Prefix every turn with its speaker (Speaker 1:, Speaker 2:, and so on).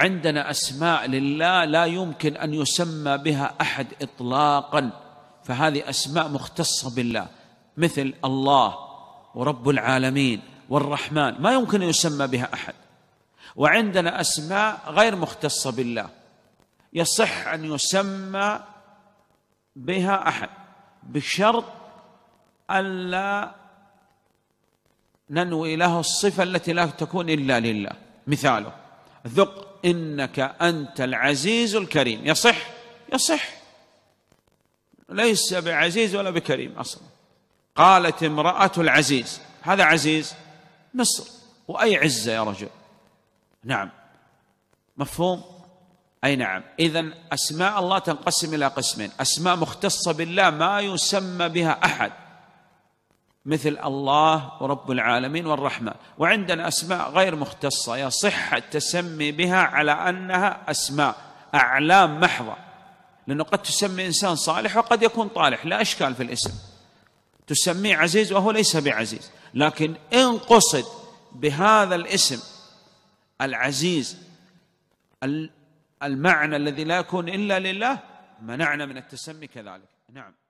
Speaker 1: عندنا اسماء لله لا يمكن ان يسمى بها احد اطلاقا فهذه اسماء مختصه بالله مثل الله ورب العالمين والرحمن ما يمكن ان يسمى بها احد وعندنا اسماء غير مختصه بالله يصح ان يسمى بها احد بشرط الا ننوي له الصفه التي لا تكون الا لله مثاله ذق انك انت العزيز الكريم يصح يصح ليس بعزيز ولا بكريم اصلا قالت امراه العزيز هذا عزيز مصر واي عزه يا رجل نعم مفهوم اي نعم اذا اسماء الله تنقسم الى قسمين اسماء مختصه بالله ما يسمى بها احد مثل الله ورب العالمين والرحمن وعندنا أسماء غير مختصة يصح التسمي بها على أنها أسماء أعلام محضة لأنه قد تسمي إنسان صالح وقد يكون طالح لا أشكال في الاسم تسميه عزيز وهو ليس بعزيز لكن إن قصد بهذا الاسم العزيز المعنى الذي لا يكون إلا لله منعنا من التسمي كذلك نعم